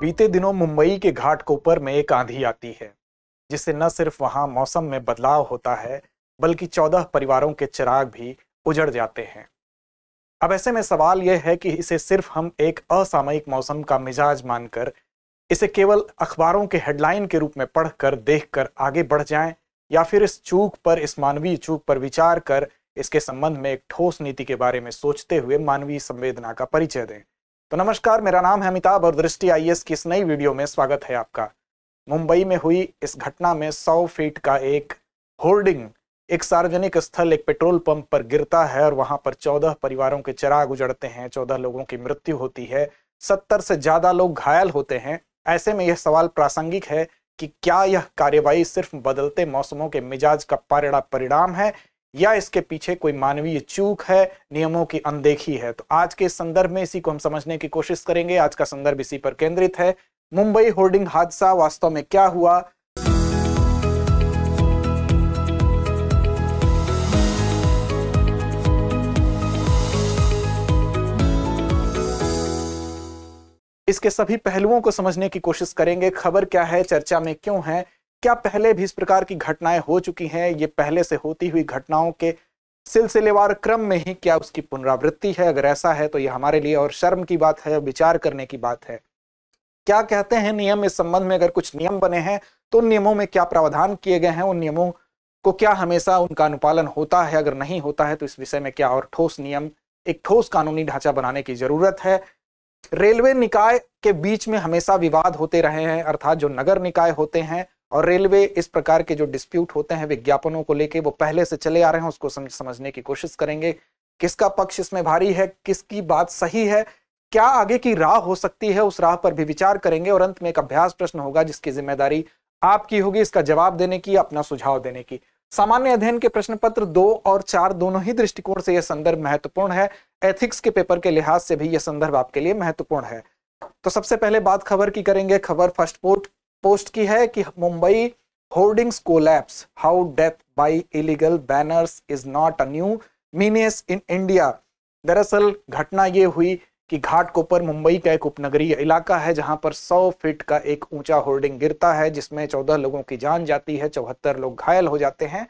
बीते दिनों मुंबई के घाट कोपर में एक आंधी आती है जिससे न सिर्फ वहां मौसम में बदलाव होता है बल्कि चौदह परिवारों के चिराग भी उजड़ जाते हैं अब ऐसे में सवाल यह है कि इसे सिर्फ हम एक असामयिक मौसम का मिजाज मानकर इसे केवल अखबारों के हेडलाइन के रूप में पढ़कर देखकर आगे बढ़ जाएं या फिर इस चूक पर इस मानवीय चूक पर विचार कर इसके संबंध में एक ठोस नीति के बारे में सोचते हुए मानवीय संवेदना का परिचय दें तो नमस्कार मेरा नाम है अमिताभ और दृष्टि आई की इस नई वीडियो में स्वागत है आपका मुंबई में हुई इस घटना में 100 फीट का एक होर्डिंग एक सार्वजनिक स्थल एक पेट्रोल पंप पर गिरता है और वहां पर 14 परिवारों के चिराग उजड़ते हैं 14 लोगों की मृत्यु होती है 70 से ज्यादा लोग घायल होते हैं ऐसे में यह सवाल प्रासंगिक है कि क्या यह कार्यवाही सिर्फ बदलते मौसमों के मिजाज का पारड़ा परिणाम है या इसके पीछे कोई मानवीय चूक है नियमों की अनदेखी है तो आज के संदर्भ में इसी को हम समझने की कोशिश करेंगे आज का संदर्भ इसी पर केंद्रित है मुंबई होर्डिंग हादसा वास्तव में क्या हुआ इसके सभी पहलुओं को समझने की कोशिश करेंगे खबर क्या है चर्चा में क्यों है क्या पहले भी इस प्रकार की घटनाएं हो चुकी हैं ये पहले से होती हुई घटनाओं के सिलसिलेवार क्रम में ही क्या उसकी पुनरावृत्ति है अगर ऐसा है तो ये हमारे लिए और शर्म की बात है विचार करने की बात है क्या कहते हैं नियम इस संबंध में अगर कुछ नियम बने हैं तो उन नियमों में क्या प्रावधान किए गए हैं उन नियमों को क्या हमेशा उनका अनुपालन होता है अगर नहीं होता है तो इस विषय में क्या और ठोस नियम एक ठोस कानूनी ढांचा बनाने की जरूरत है रेलवे निकाय के बीच में हमेशा विवाद होते रहे हैं अर्थात जो नगर निकाय होते हैं और रेलवे इस प्रकार के जो डिस्प्यूट होते हैं विज्ञापनों को लेके वो पहले से चले आ रहे हैं उसको समझने की कोशिश करेंगे किसका पक्ष इसमें भारी है किसकी बात सही है क्या आगे की राह हो सकती है उस राह पर भी विचार करेंगे और अंत में एक अभ्यास प्रश्न होगा जिसकी जिम्मेदारी आपकी होगी इसका जवाब देने की अपना सुझाव देने की सामान्य अध्ययन के प्रश्न पत्र दो और चार दोनों ही दृष्टिकोण से यह संदर्भ महत्वपूर्ण है एथिक्स के पेपर के लिहाज से भी यह संदर्भ आपके लिए महत्वपूर्ण है तो सबसे पहले बात खबर की करेंगे खबर फर्स्ट पोर्ट पोस्ट की है कि Mumbai hoardings collapse how death by illegal banners is not a new menace in India दरअसल घटना ये हुई कि घाटकोपर मुंबई का एक उपनगरीय इलाका है जहां पर 100 फीट का एक ऊंचा होर्डिंग गिरता है जिसमें 14 लोगों की जान जाती है चौहत्तर लोग घायल हो जाते हैं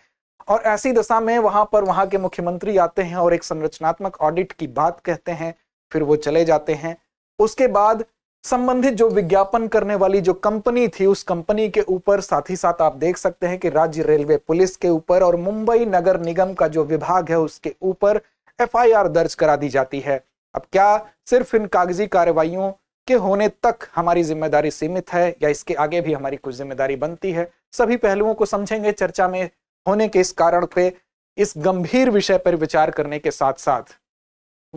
और ऐसी दशा में वहां पर वहां के मुख्यमंत्री आते हैं और एक संरचनात्मक ऑडिट की बात कहते हैं फिर वो चले जाते हैं उसके बाद संबंधित जो विज्ञापन करने वाली जो कंपनी थी उस कंपनी के ऊपर साथ ही साथ आप देख सकते हैं कि राज्य रेलवे पुलिस के ऊपर और मुंबई नगर निगम का जो विभाग है उसके ऊपर एफआईआर दर्ज करा दी जाती है अब क्या सिर्फ इन कागजी कार्रवाइयों के होने तक हमारी जिम्मेदारी सीमित है या इसके आगे भी हमारी कुछ जिम्मेदारी बनती है सभी पहलुओं को समझेंगे चर्चा में होने के इस कारण पे इस गंभीर विषय पर विचार करने के साथ साथ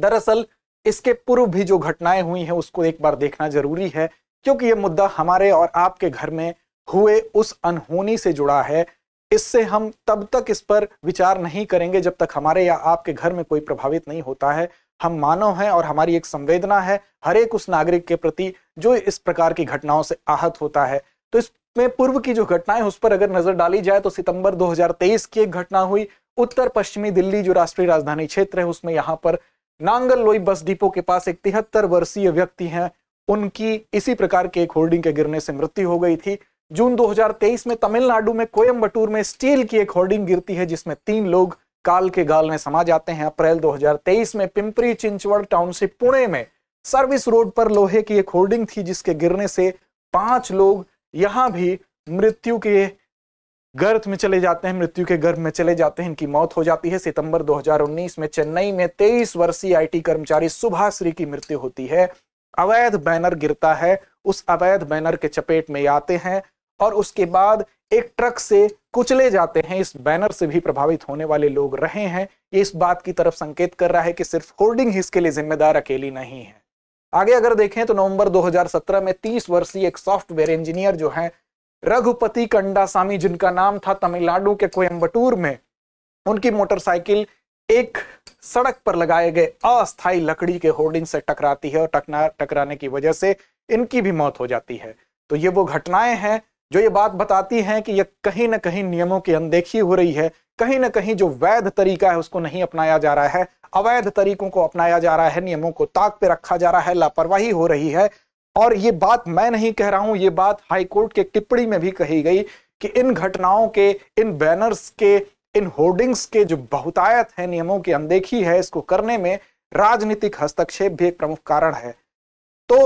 दरअसल इसके पूर्व भी जो घटनाएं हुई हैं उसको एक बार देखना जरूरी है क्योंकि ये मुद्दा हमारे और आपके घर में हुए उस अनहोनी से जुड़ा है इससे हम तब तक इस पर विचार नहीं करेंगे जब तक हमारे या आपके घर में कोई प्रभावित नहीं होता है हम मानव हैं और हमारी एक संवेदना है हर एक उस नागरिक के प्रति जो इस प्रकार की घटनाओं से आहत होता है तो इसमें पूर्व की जो घटनाएं उस पर अगर नजर डाली जाए तो सितंबर 2023 की एक घटना हुई उत्तर पश्चिमी दिल्ली जो राष्ट्रीय राजधानी क्षेत्र है उसमें यहाँ पर नांगल लोई बस डिपो के पास एक तिहत्तर वर्षीय व्यक्ति हैं उनकी इसी प्रकार के एक होर्डिंग के गिरने से मृत्यु हो गई थी जून 2023 में तमिलनाडु में कोयम्बटूर में स्टील की एक होर्डिंग गिरती है जिसमें तीन लोग काल के गाल में समा जाते हैं अप्रैल 2023 में पिंपरी चिंचवड़ टाउनशिप पुणे में सर्विस रोड पर लोहे की एक होर्डिंग थी जिसके गिरने से पांच लोग यहां भी मृत्यु के गर्भ में चले जाते हैं मृत्यु के गर्भ में चले जाते हैं इनकी मौत हो जाती है सितंबर 2019 में चेन्नई में 23 वर्षीय आईटी कर्मचारी सुभाश्री की मृत्यु होती है अवैध बैनर गिरता है उस अवैध बैनर के चपेट में आते हैं और उसके बाद एक ट्रक से कुचले जाते हैं इस बैनर से भी प्रभावित होने वाले लोग रहे हैं ये इस बात की तरफ संकेत कर रहा है कि सिर्फ होर्डिंग ही इसके लिए जिम्मेदार अकेली नहीं है आगे अगर देखें तो नवंबर 2017 में 30 वर्षीय एक सॉफ्टवेयर इंजीनियर जो है रघुपति कंडासामी जिनका नाम था तमिलनाडु के कोयम्बटूर में उनकी मोटरसाइकिल एक सड़क पर लगाए गए अस्थाई लकड़ी के होर्डिंग से टकराती है और टकना टकराने की वजह से इनकी भी मौत हो जाती है तो ये वो घटनाएं हैं जो ये बात बताती हैं कि ये कहीं ना कहीं नियमों की अनदेखी हो रही है कहीं ना कहीं जो वैध तरीका है उसको नहीं अपनाया जा रहा है अवैध तरीकों को अपनाया जा रहा है नियमों को ताक पे रखा जा रहा है लापरवाही हो रही है और ये बात मैं नहीं कह रहा हूं ये बात हाईकोर्ट के टिप्पणी में भी कही गई कि इन घटनाओं के इन बैनर्स के इन होर्डिंग्स के जो बहुतायत है नियमों की अनदेखी है इसको करने में राजनीतिक हस्तक्षेप भी एक प्रमुख कारण है तो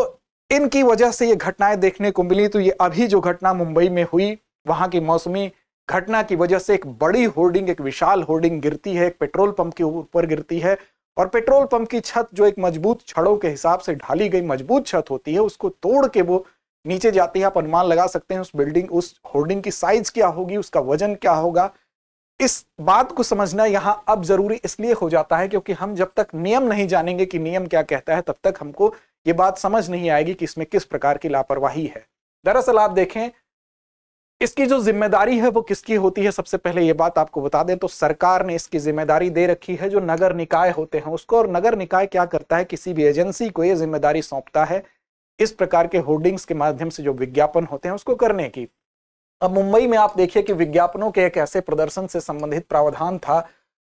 इनकी वजह से ये घटनाएं देखने को मिली तो ये अभी जो घटना मुंबई में हुई वहां की मौसमी घटना की वजह से एक बड़ी होर्डिंग एक विशाल होर्डिंग गिरती है एक पेट्रोल पंप के ऊपर गिरती है और पेट्रोल पंप की छत जो एक मजबूत छड़ों के हिसाब से ढाली गई मजबूत छत होती है उसको तोड़ के वो नीचे जाती है आप अनुमान लगा सकते हैं उस बिल्डिंग उस होर्डिंग की साइज क्या होगी उसका वजन क्या होगा इस बात को समझना यहाँ अब जरूरी इसलिए हो जाता है क्योंकि हम जब तक नियम नहीं जानेंगे कि नियम क्या कहता है तब तक हमको ये बात समझ नहीं आएगी कि इसमें किस प्रकार की लापरवाही है दरअसल आप देखें इसकी जो जिम्मेदारी है वो किसकी होती है सबसे पहले ये बात आपको बता दें तो सरकार ने इसकी जिम्मेदारी दे रखी है जो नगर निकाय होते हैं उसको और नगर निकाय क्या करता है किसी भी एजेंसी को ये जिम्मेदारी सौंपता है इस प्रकार के होर्डिंग्स के माध्यम से जो विज्ञापन होते हैं उसको करने की अब मुंबई में आप देखिए कि विज्ञापनों के एक ऐसे प्रदर्शन से संबंधित प्रावधान था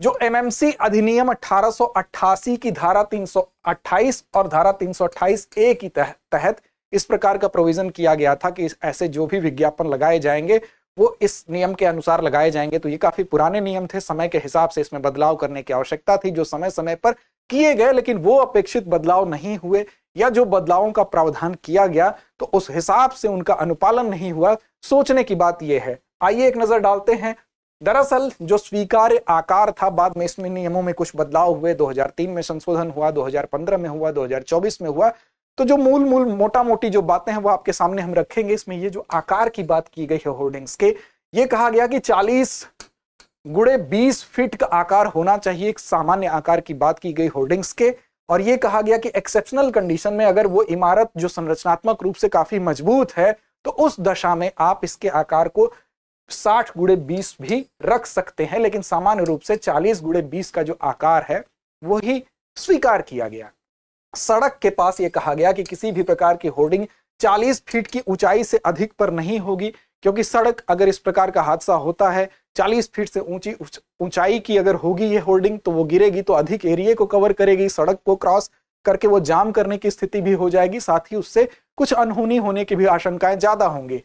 जो एमएमसी अधिनियम 1888 की धारा 328 और धारा 328 ए की तहत इस प्रकार का प्रोविजन किया गया था कि ऐसे जो भी विज्ञापन लगाए जाएंगे वो इस नियम के अनुसार लगाए जाएंगे तो ये काफी पुराने नियम थे समय के हिसाब से इसमें बदलाव करने की आवश्यकता थी जो समय समय पर किए गए लेकिन वो अपेक्षित बदलाव नहीं हुए या जो बदलावों का प्रावधान किया गया तो उस हिसाब से उनका अनुपालन नहीं हुआ सोचने की बात यह है आइए एक नजर डालते हैं दरअसल जो स्वीकार्य आकार था बाद में इसमें नियमों में कुछ बदलाव हुए 2003 में संशोधन हुआ 2015 में हुआ 2024 में हुआ तो जो मूल मूल मोटा मोटी जो बातें हैं वो आपके सामने हम रखेंगे इसमें ये जो आकार की बात की गई है होर्डिंग्स के ये कहा गया कि 40 गुड़े 20 फीट का आकार होना चाहिए एक सामान्य आकार की बात की गई होर्डिंग्स के और ये कहा गया कि एक्सेप्शनल कंडीशन में अगर वो इमारत जो संरचनात्मक रूप से काफी मजबूत है तो उस दशा में आप इसके आकार को 60 गुड़े 20 भी रख सकते हैं लेकिन सामान्य रूप से 40 गुड़े 20 का जो आकार है वही स्वीकार किया गया सड़क के पास ये कहा गया कि किसी भी प्रकार की होर्डिंग 40 फीट की ऊंचाई से अधिक पर नहीं होगी क्योंकि सड़क अगर इस प्रकार का हादसा होता है 40 फीट से ऊंची ऊंचाई की अगर होगी ये होर्डिंग तो वो गिरेगी तो अधिक एरिए को कवर करेगी सड़क को क्रॉस करके वो जाम करने की स्थिति भी हो जाएगी साथ ही उससे कुछ अनहोनी होने की भी आशंकाएं ज्यादा होंगी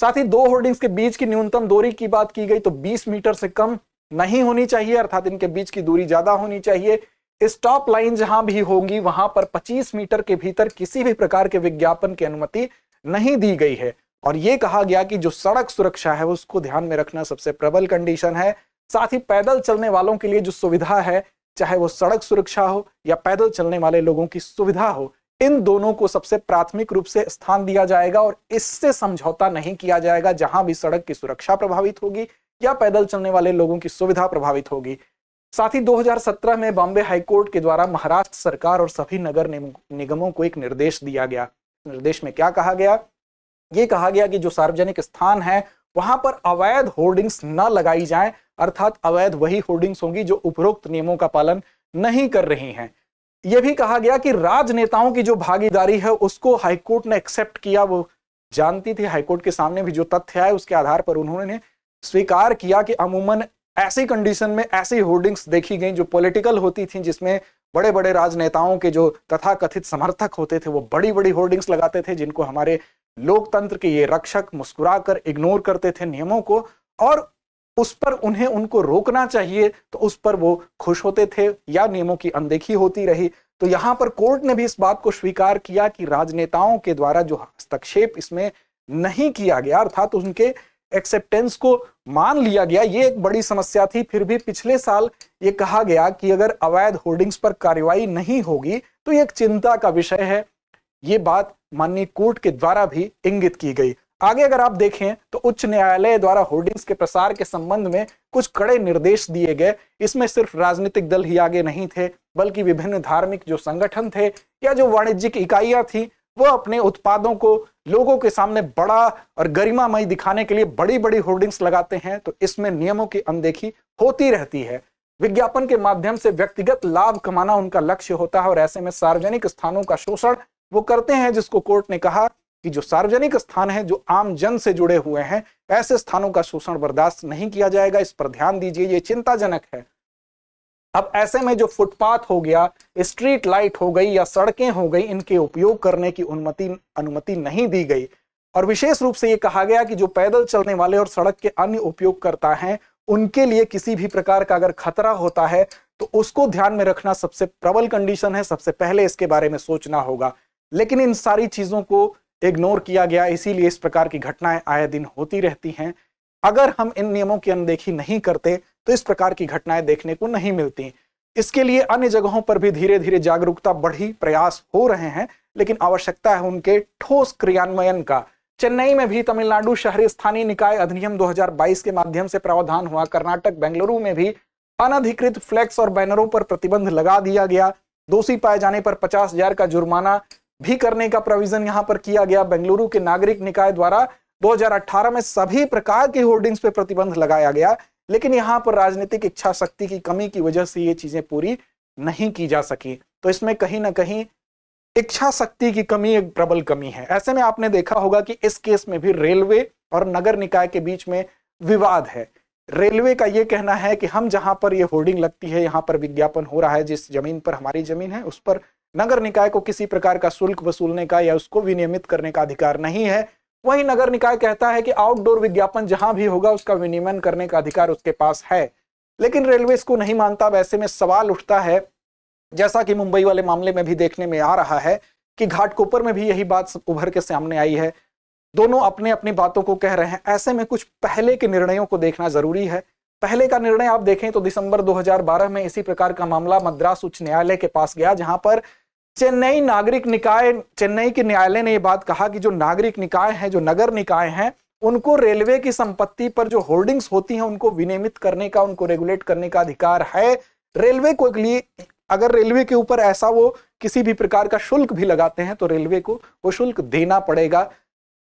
साथ ही दो होर्डिंग्स के बीच की न्यूनतम दूरी की बात की गई तो 20 मीटर से कम नहीं होनी चाहिए अर्थात इनके बीच की दूरी ज्यादा होनी चाहिए स्टॉप लाइन जहां भी होगी वहां पर 25 मीटर के भीतर किसी भी प्रकार के विज्ञापन की अनुमति नहीं दी गई है और ये कहा गया कि जो सड़क सुरक्षा है उसको ध्यान में रखना सबसे प्रबल कंडीशन है साथ ही पैदल चलने वालों के लिए जो सुविधा है चाहे वो सड़क सुरक्षा हो या पैदल चलने वाले लोगों की सुविधा हो इन दोनों को सबसे प्राथमिक रूप से स्थान दिया जाएगा और इससे समझौता नहीं किया जाएगा जहां भी सड़क की सुरक्षा प्रभावित होगी या पैदल चलने वाले लोगों की सुविधा प्रभावित होगी साथ ही 2017 में बॉम्बे हाईकोर्ट के द्वारा महाराष्ट्र सरकार और सभी नगर निगमों को एक निर्देश दिया गया निर्देश में क्या कहा गया ये कहा गया कि जो सार्वजनिक स्थान है वहां पर अवैध होर्डिंग्स न लगाई जाए अर्थात अवैध वही होर्डिंग्स होंगी जो उपरोक्त नियमों का पालन नहीं कर रही हैं यह भी कहा गया कि राजनेताओं की जो भागीदारी है उसको हाईकोर्ट ने एक्सेप्ट किया वो जानती थी हाईकोर्ट के सामने भी जो तथ्य है उसके आधार पर उन्होंने स्वीकार किया कि अमूमन ऐसी कंडीशन में ऐसी होर्डिंग्स देखी गई जो पॉलिटिकल होती थी जिसमें बड़े बड़े राजनेताओं के जो तथाकथित समर्थक होते थे वो बड़ी बड़ी होर्डिंग्स लगाते थे जिनको हमारे लोकतंत्र के ये रक्षक मुस्कुरा कर इग्नोर करते थे नियमों को और उस पर उन्हें उनको रोकना चाहिए तो उस पर वो खुश होते थे या नियमों की अनदेखी होती रही तो यहाँ पर कोर्ट ने भी इस बात को स्वीकार किया कि राजनेताओं के द्वारा जो हस्तक्षेप इसमें नहीं किया गया अर्थात उनके एक्सेप्टेंस को मान लिया गया ये एक बड़ी समस्या थी फिर भी पिछले साल ये कहा गया कि अगर अवैध होर्डिंग्स पर कार्रवाई नहीं होगी तो ये एक चिंता का विषय है ये बात माननीय कोर्ट के द्वारा भी इंगित की गई आगे अगर आप देखें तो उच्च न्यायालय द्वारा होर्डिंग्स के प्रसार के संबंध में कुछ कड़े निर्देश दिए गए इसमें सिर्फ राजनीतिक दल ही आगे नहीं थे बल्कि विभिन्न धार्मिक जो संगठन थे या जो वाणिज्यिक इकाइयां थी वो अपने उत्पादों को लोगों के सामने बड़ा और गरिमामय दिखाने के लिए बड़ी बड़ी होर्डिंग्स लगाते हैं तो इसमें नियमों की अनदेखी होती रहती है विज्ञापन के माध्यम से व्यक्तिगत लाभ कमाना उनका लक्ष्य होता है और ऐसे में सार्वजनिक स्थानों का शोषण वो करते हैं जिसको कोर्ट ने कहा कि जो सार्वजनिक स्थान है जो आम जन से जुड़े हुए हैं ऐसे स्थानों का शोषण बर्दाश्त नहीं किया जाएगा इस पर ध्यान दीजिए ये चिंताजनक है अब ऐसे में जो फुटपाथ हो गया स्ट्रीट लाइट हो गई या सड़कें हो गई इनके उपयोग करने की अनुमति अनुमति नहीं दी गई और विशेष रूप से ये कहा गया कि जो पैदल चलने वाले और सड़क के अन्य उपयोगकर्ता हैं उनके लिए किसी भी प्रकार का अगर खतरा होता है तो उसको ध्यान में रखना सबसे प्रबल कंडीशन है सबसे पहले इसके बारे में सोचना होगा लेकिन इन सारी चीज़ों को इग्नोर किया गया इसीलिए इस प्रकार की घटनाएं आए दिन होती रहती हैं अगर हम इन नियमों की अनदेखी नहीं करते तो इस प्रकार की घटनाएं देखने को नहीं मिलती इसके लिए अन्य जगहों पर भी धीरे धीरे जागरूकता बढ़ी प्रयास हो रहे हैं लेकिन आवश्यकता है उनके ठोस क्रियान्वयन का चेन्नई में भी तमिलनाडु शहरी स्थानीय निकाय अधिनियम 2022 के माध्यम से प्रावधान हुआ कर्नाटक बेंगलुरु में भी अनधिकृत फ्लैक्स और बैनरों पर प्रतिबंध लगा दिया गया दोषी पाए जाने पर पचास हजार का जुर्माना भी करने का प्रोविजन यहां पर किया गया बेंगलुरु के नागरिक निकाय द्वारा 2018 में सभी प्रकार के होर्डिंग्स पर प्रतिबंध लगाया गया लेकिन यहाँ पर राजनीतिक इच्छा शक्ति की कमी की वजह से ये चीजें पूरी नहीं की जा सकी तो इसमें कहीं ना कहीं इच्छा शक्ति की कमी एक प्रबल कमी है ऐसे में आपने देखा होगा कि इस केस में भी रेलवे और नगर निकाय के बीच में विवाद है रेलवे का ये कहना है कि हम जहां पर ये होर्डिंग लगती है यहाँ पर विज्ञापन हो रहा है जिस जमीन पर हमारी जमीन है उस पर नगर निकाय को किसी प्रकार का शुल्क वसूलने का या उसको विनियमित करने का अधिकार नहीं है वही नगर निकाय कहता है कि आउटडोर विज्ञापन जहां भी होगा उसका विनियमन करने का अधिकार उसके पास है लेकिन रेलवे इसको नहीं मानता वैसे में सवाल उठता है जैसा कि मुंबई वाले मामले में भी देखने में आ रहा है कि घाटकोपर में भी यही बात उभर के सामने आई है दोनों अपने अपनी बातों को कह रहे हैं ऐसे में कुछ पहले के निर्णयों को देखना जरूरी है पहले का निर्णय आप देखें तो दिसंबर 2012 में इसी प्रकार का मामला मद्रास उच्च न्यायालय के पास गया जहां पर चेन्नई नागरिक निकाय चेन्नई के न्यायालय ने यह बात कहा कि जो नागरिक निकाय हैं जो नगर निकाय हैं उनको रेलवे की संपत्ति पर जो होल्डिंग्स होती हैं उनको विनियमित करने का उनको रेगुलेट करने का अधिकार है रेलवे को लिए अगर रेलवे के ऊपर ऐसा वो किसी भी प्रकार का शुल्क भी लगाते हैं तो रेलवे को वो शुल्क देना पड़ेगा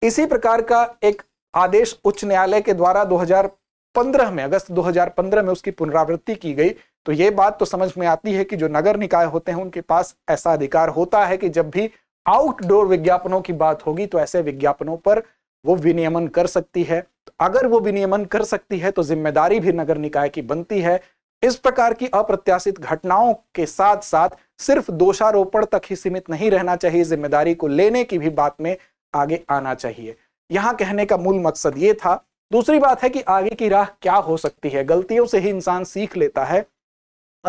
इसी प्रकार का एक आदेश उच्च न्यायालय के द्वारा 2015 में अगस्त 2015 में उसकी पुनरावृत्ति की गई तो ये बात तो समझ में आती है कि जो नगर निकाय होते हैं उनके पास ऐसा अधिकार होता है कि जब भी आउटडोर विज्ञापनों की बात होगी तो ऐसे विज्ञापनों पर वो विनियमन कर सकती है तो अगर वो विनियमन कर सकती है तो जिम्मेदारी भी नगर निकाय की बनती है इस प्रकार की अप्रत्याशित घटनाओं के साथ साथ सिर्फ दोषारोपण तक ही सीमित नहीं रहना चाहिए जिम्मेदारी को लेने की भी बात में आगे आना चाहिए यहां कहने का मूल मकसद ये था दूसरी बात है कि आगे की राह क्या हो सकती है गलतियों से ही इंसान सीख लेता है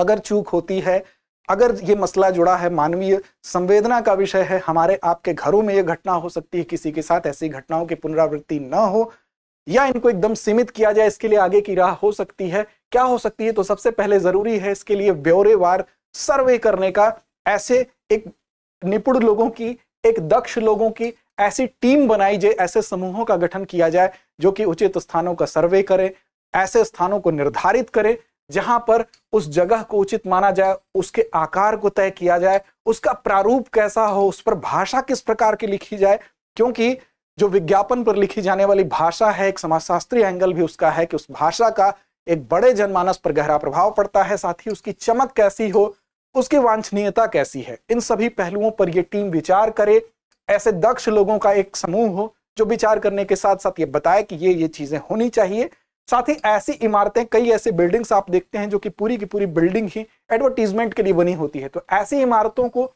अगर चूक होती है अगर ये मसला जुड़ा है मानवीय संवेदना का विषय है हमारे आपके घरों में ये घटना हो सकती है किसी के साथ ऐसी घटनाओं की पुनरावृत्ति न हो या इनको एकदम सीमित किया जाए इसके लिए आगे की राह हो सकती है क्या हो सकती है तो सबसे पहले जरूरी है इसके लिए ब्यौरेवार सर्वे करने का ऐसे एक निपुण लोगों की एक दक्ष लोगों की ऐसी टीम बनाई जाए ऐसे समूहों का गठन किया जाए जो कि उचित स्थानों का सर्वे करें ऐसे स्थानों को निर्धारित करें जहां पर उस जगह को उचित माना जाए उसके आकार को तय किया जाए उसका प्रारूप कैसा हो उस पर भाषा किस प्रकार की लिखी जाए क्योंकि जो विज्ञापन पर लिखी जाने वाली भाषा है एक समाजशास्त्री एंगल भी उसका है कि उस भाषा का एक बड़े जनमानस पर गहरा प्रभाव पड़ता है साथ ही उसकी चमक कैसी हो उसकी वांछनीयता कैसी है इन सभी पहलुओं पर यह टीम विचार करे ऐसे दक्ष लोगों का एक समूह हो जो विचार करने के साथ साथ ये बताए कि ये ये चीजें होनी चाहिए साथ ही ऐसी इमारतें कई ऐसी बिल्डिंग्स आप देखते हैं जो कि पूरी की पूरी बिल्डिंग ही एडवर्टीजमेंट के लिए बनी होती है तो ऐसी इमारतों को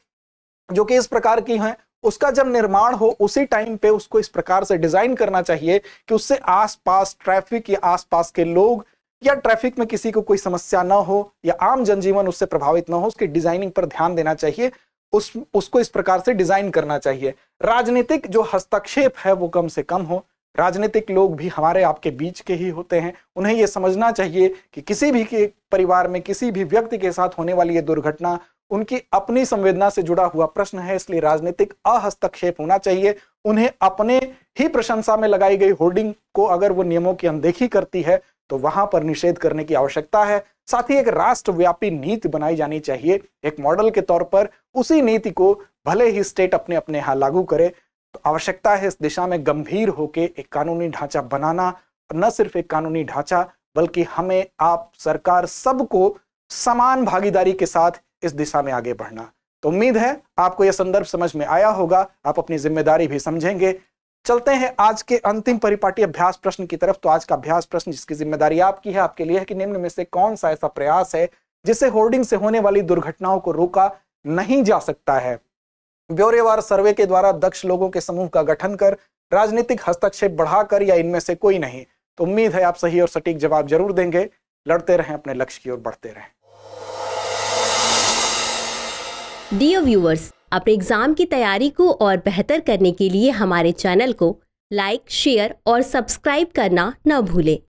जो कि इस प्रकार की हैं उसका जब निर्माण हो उसी टाइम पे उसको इस प्रकार से डिजाइन करना चाहिए कि उससे आसपास ट्रैफिक या आसपास के लोग या ट्रैफिक में किसी को कोई समस्या ना हो या आम जनजीवन उससे प्रभावित ना हो उसकी डिजाइनिंग पर ध्यान देना चाहिए उस उसको इस प्रकार से डिजाइन करना चाहिए राजनीतिक जो हस्तक्षेप है वो कम से कम हो राजनीतिक लोग भी हमारे आपके बीच के ही होते हैं उन्हें यह समझना चाहिए कि किसी भी के परिवार में किसी भी व्यक्ति के साथ होने वाली यह दुर्घटना उनकी अपनी संवेदना से जुड़ा हुआ प्रश्न है इसलिए राजनीतिक अहस्तक्षेप होना चाहिए उन्हें अपने ही प्रशंसा में लगाई गई होर्डिंग को अगर वो नियमों की अनदेखी करती है तो वहां पर निषेध करने की आवश्यकता है साथ ही एक राष्ट्रव्यापी नीति बनाई जानी चाहिए एक मॉडल के तौर पर उसी नीति को भले ही स्टेट अपने अपने यहां लागू करे तो आवश्यकता है इस दिशा में गंभीर होकर एक कानूनी ढांचा बनाना न सिर्फ एक कानूनी ढांचा बल्कि हमें आप सरकार सबको समान भागीदारी के साथ इस दिशा में आगे बढ़ना तो उम्मीद है आपको यह संदर्भ समझ में आया होगा आप अपनी जिम्मेदारी भी समझेंगे चलते हैं आज के अंतिम परिपाटी अभ्यास प्रश्न की तरफ तो आज का अभ्यास प्रश्न जिसकी जिम्मेदारी आपकी है आपके लिए है कि निम्न में से कौन सा ऐसा प्रयास है जिससे होर्डिंग से होने वाली दुर्घटनाओं को रोका नहीं जा सकता है ब्यौरेवार सर्वे के द्वारा दक्ष लोगों के समूह का गठन कर राजनीतिक हस्तक्षेप बढ़ाकर या इनमें से कोई नहीं तो उम्मीद है आप सही और सटीक जवाब जरूर देंगे लड़ते रहें अपने लक्ष्य की ओर बढ़ते रहें डियर व्यूवर्स अपने एग्जाम की तैयारी को और बेहतर करने के लिए हमारे चैनल को लाइक शेयर और सब्सक्राइब करना न भूलें